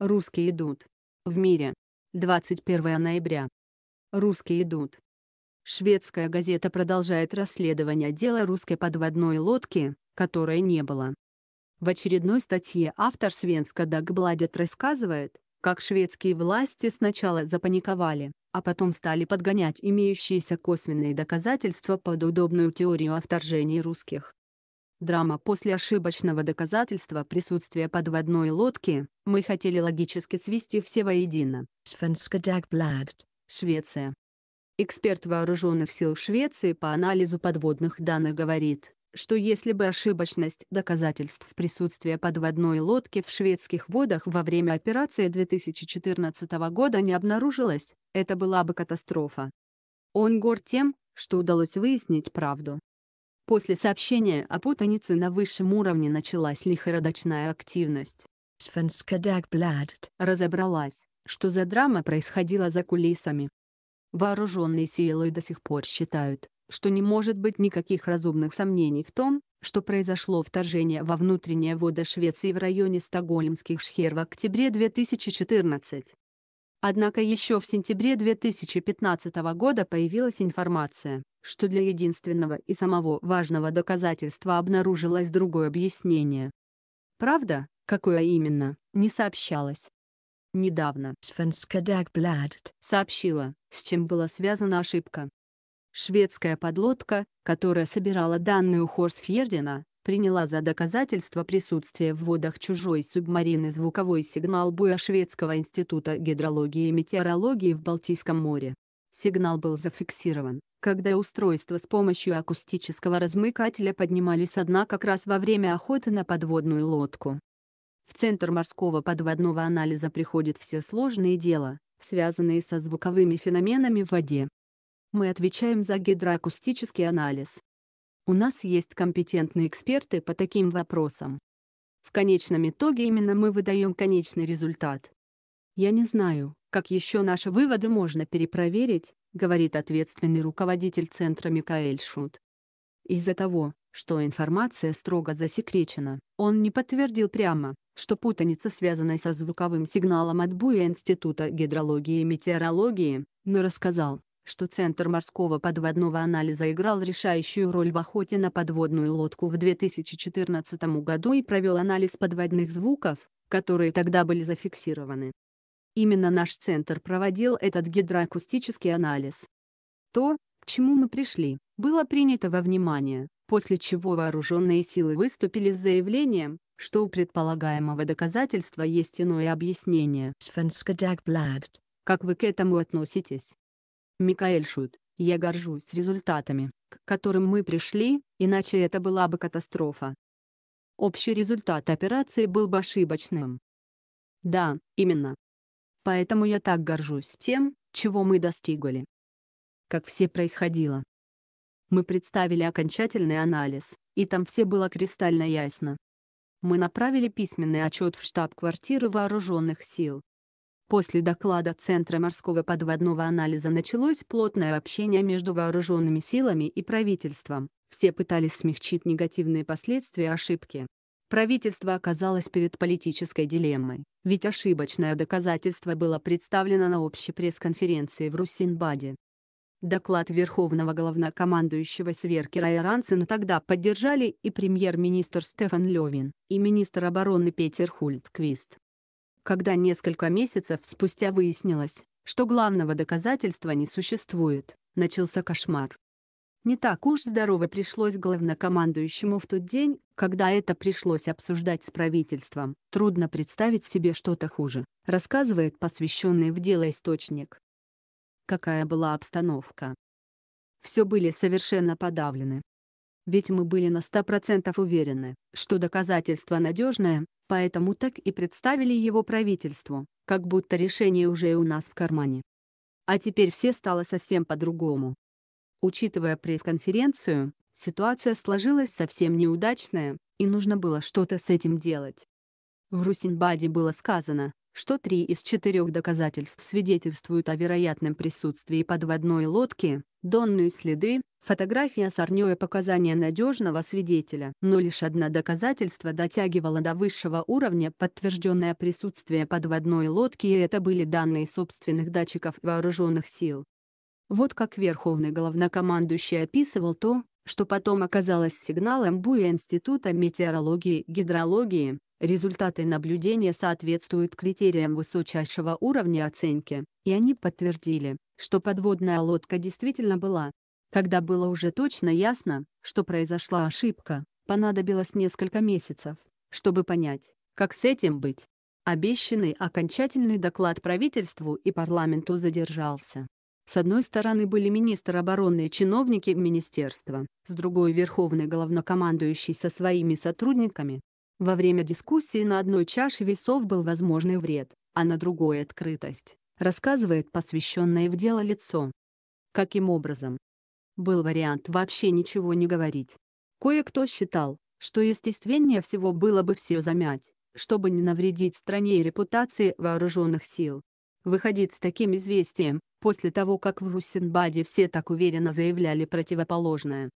Русские идут. В мире. 21 ноября. Русские идут. Шведская газета продолжает расследование дела русской подводной лодки, которой не было. В очередной статье автор Свенска Дагбладет рассказывает, как шведские власти сначала запаниковали, а потом стали подгонять имеющиеся косвенные доказательства под удобную теорию о вторжении русских. Драма после ошибочного доказательства присутствия подводной лодки, мы хотели логически свести все воедино. Швеция. Эксперт вооруженных сил Швеции по анализу подводных данных говорит, что если бы ошибочность доказательств присутствия подводной лодки в шведских водах во время операции 2014 года не обнаружилась, это была бы катастрофа. Он горд тем, что удалось выяснить правду. После сообщения о путанице на высшем уровне началась лихорадочная активность. Svenska Dagbladet разобралась, что за драма происходила за кулисами. Вооруженные силы до сих пор считают, что не может быть никаких разумных сомнений в том, что произошло вторжение во внутренние воды Швеции в районе стокгольмских шхер в октябре 2014. Однако еще в сентябре 2015 года появилась информация, что для единственного и самого важного доказательства обнаружилось другое объяснение. Правда, какое именно, не сообщалось. Недавно Svenska Dagbladet сообщила, с чем была связана ошибка. Шведская подлодка, которая собирала данные у Хорсфьердена, приняла за доказательство присутствия в водах чужой субмарины звуковой сигнал буя Шведского института гидрологии и метеорологии в Балтийском море. Сигнал был зафиксирован когда устройства с помощью акустического размыкателя поднимались, со как раз во время охоты на подводную лодку. В Центр морского подводного анализа приходят все сложные дела, связанные со звуковыми феноменами в воде. Мы отвечаем за гидроакустический анализ. У нас есть компетентные эксперты по таким вопросам. В конечном итоге именно мы выдаем конечный результат. Я не знаю, как еще наши выводы можно перепроверить, говорит ответственный руководитель центра Микаэль Шут. Из-за того, что информация строго засекречена, он не подтвердил прямо, что путаница связана со звуковым сигналом от буя Института гидрологии и метеорологии, но рассказал, что Центр морского подводного анализа играл решающую роль в охоте на подводную лодку в 2014 году и провел анализ подводных звуков, которые тогда были зафиксированы. Именно наш центр проводил этот гидроакустический анализ. То, к чему мы пришли, было принято во внимание, после чего вооруженные силы выступили с заявлением, что у предполагаемого доказательства есть иное объяснение. Как вы к этому относитесь? Микаэль Шут, я горжусь результатами, к которым мы пришли, иначе это была бы катастрофа. Общий результат операции был бы ошибочным. Да, именно, Поэтому я так горжусь тем, чего мы достигли. Как все происходило. Мы представили окончательный анализ, и там все было кристально ясно. Мы направили письменный отчет в штаб-квартиры вооруженных сил. После доклада Центра морского подводного анализа началось плотное общение между вооруженными силами и правительством. Все пытались смягчить негативные последствия ошибки. Правительство оказалось перед политической дилеммой, ведь ошибочное доказательство было представлено на общей пресс-конференции в Русинбаде. Доклад Верховного главнокомандующего Сверкера и тогда поддержали и премьер-министр Стефан Левин, и министр обороны Петер Хультквист. Когда несколько месяцев спустя выяснилось, что главного доказательства не существует, начался кошмар. Не так уж здорово пришлось главнокомандующему в тот день, когда это пришлось обсуждать с правительством. Трудно представить себе что-то хуже, рассказывает посвященный в дело источник. Какая была обстановка. Все были совершенно подавлены. Ведь мы были на 100% уверены, что доказательство надежное, поэтому так и представили его правительству, как будто решение уже у нас в кармане. А теперь все стало совсем по-другому. Учитывая пресс-конференцию, ситуация сложилась совсем неудачная, и нужно было что-то с этим делать. В Русинбаде было сказано, что три из четырех доказательств свидетельствуют о вероятном присутствии подводной лодки, донные следы, фотография с Орнёя показания надежного свидетеля. Но лишь одно доказательство дотягивало до высшего уровня подтвержденное присутствие подводной лодки и это были данные собственных датчиков вооруженных сил. Вот как верховный главнокомандующий описывал то, что потом оказалось сигналом буя Института метеорологии и гидрологии, результаты наблюдения соответствуют критериям высочайшего уровня оценки, и они подтвердили, что подводная лодка действительно была. Когда было уже точно ясно, что произошла ошибка, понадобилось несколько месяцев, чтобы понять, как с этим быть. Обещанный окончательный доклад правительству и парламенту задержался. С одной стороны были министр обороны и чиновники министерства, с другой — верховный главнокомандующий со своими сотрудниками. Во время дискуссии на одной чаше весов был возможный вред, а на другой — открытость, рассказывает посвященное в дело лицо. Каким образом? Был вариант вообще ничего не говорить. Кое-кто считал, что естественнее всего было бы все замять, чтобы не навредить стране и репутации вооруженных сил. Выходить с таким известием, после того как в Руссенбаде все так уверенно заявляли противоположное.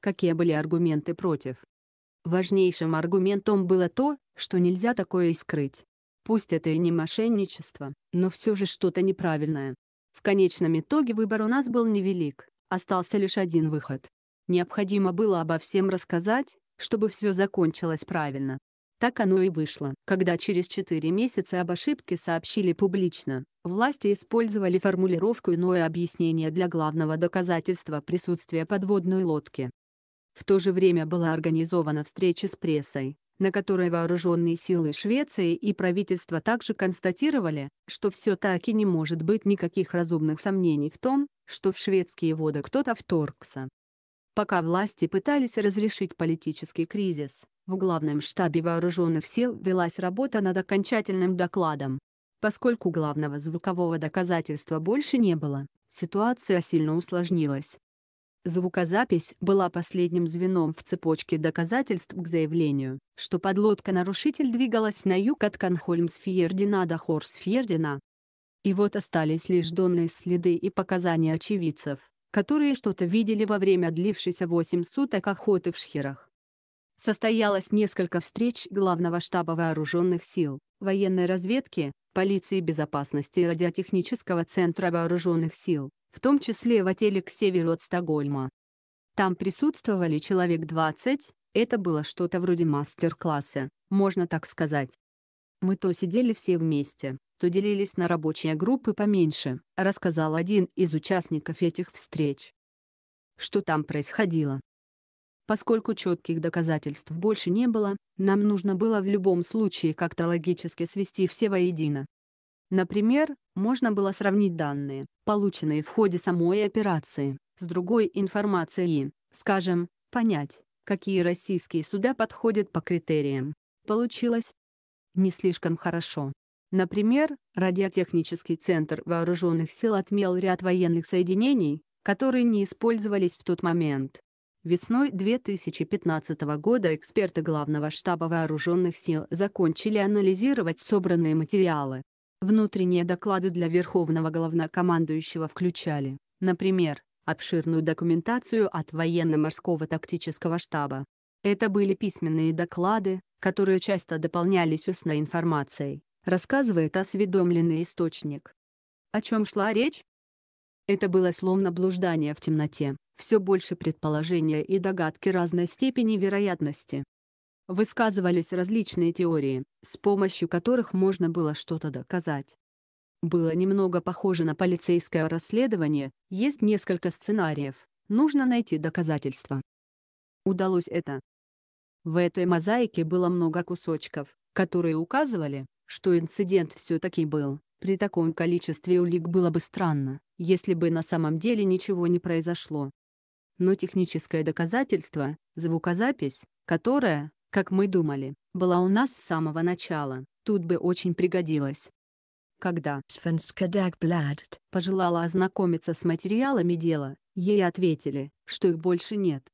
Какие были аргументы против? Важнейшим аргументом было то, что нельзя такое и скрыть. Пусть это и не мошенничество, но все же что-то неправильное. В конечном итоге выбор у нас был невелик, остался лишь один выход. Необходимо было обо всем рассказать, чтобы все закончилось правильно. Так оно и вышло. Когда через 4 месяца об ошибке сообщили публично, власти использовали формулировку «иное объяснение» для главного доказательства присутствия подводной лодки. В то же время была организована встреча с прессой, на которой вооруженные силы Швеции и правительство также констатировали, что все таки не может быть никаких разумных сомнений в том, что в шведские воды кто-то вторгся. Пока власти пытались разрешить политический кризис, в главном штабе вооруженных сил велась работа над окончательным докладом. Поскольку главного звукового доказательства больше не было, ситуация сильно усложнилась. Звукозапись была последним звеном в цепочке доказательств к заявлению, что подлодка-нарушитель двигалась на юг от Конхольмсфьердина до Хорсфьердина. И вот остались лишь донные следы и показания очевидцев, которые что-то видели во время длившейся 8 суток охоты в Шхерах состоялось несколько встреч Главного штаба Вооруженных сил, военной разведки, полиции безопасности и радиотехнического центра Вооруженных сил, в том числе в отеле к северу от Стокгольма. Там присутствовали человек 20, это было что-то вроде мастер-класса, можно так сказать. Мы то сидели все вместе, то делились на рабочие группы поменьше, рассказал один из участников этих встреч. Что там происходило, Поскольку четких доказательств больше не было, нам нужно было в любом случае как-то логически свести все воедино. Например, можно было сравнить данные, полученные в ходе самой операции, с другой информацией, и, скажем, понять, какие российские суда подходят по критериям. Получилось не слишком хорошо. Например, радиотехнический центр вооруженных сил отмел ряд военных соединений, которые не использовались в тот момент, Весной 2015 года эксперты Главного штаба Вооруженных сил закончили анализировать собранные материалы. Внутренние доклады для Верховного Главнокомандующего включали, например, обширную документацию от военно-морского тактического штаба. Это были письменные доклады, которые часто дополнялись устной информацией, рассказывает осведомленный источник. О чем шла речь? Это было словно блуждание в темноте, все больше предположения и догадки разной степени вероятности. Высказывались различные теории, с помощью которых можно было что-то доказать. Было немного похоже на полицейское расследование, есть несколько сценариев, нужно найти доказательства. Удалось это. В этой мозаике было много кусочков, которые указывали, что инцидент все-таки был, при таком количестве улик было бы странно, если бы на самом деле ничего не произошло. Но техническое доказательство — звукозапись, которая, как мы думали, была у нас с самого начала, тут бы очень пригодилась. Когда Svenska Dagbladet пожелала ознакомиться с материалами дела, ей ответили, что их больше нет.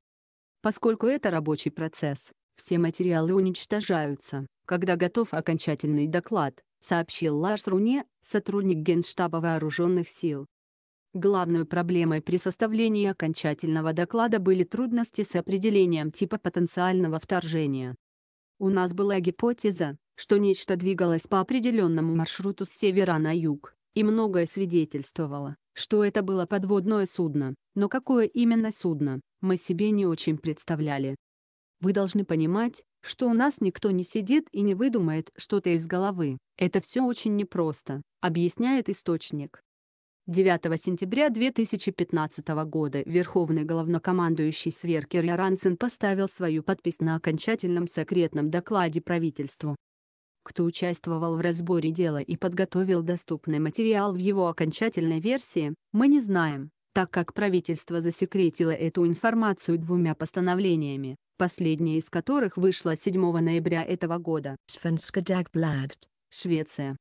Поскольку это рабочий процесс, все материалы уничтожаются, когда готов окончательный доклад, сообщил Ларс Руне, сотрудник Генштаба Вооруженных сил. Главной проблемой при составлении окончательного доклада были трудности с определением типа потенциального вторжения. У нас была гипотеза, что нечто двигалось по определенному маршруту с севера на юг, и многое свидетельствовало, что это было подводное судно, но какое именно судно, мы себе не очень представляли. Вы должны понимать, что у нас никто не сидит и не выдумает что-то из головы, это все очень непросто, объясняет источник. 9 сентября 2015 года верховный главнокомандующий Сверкер Яранцин поставил свою подпись на окончательном секретном докладе правительству. Кто участвовал в разборе дела и подготовил доступный материал в его окончательной версии, мы не знаем, так как правительство засекретило эту информацию двумя постановлениями, последнее из которых вышло 7 ноября этого года. Швеция.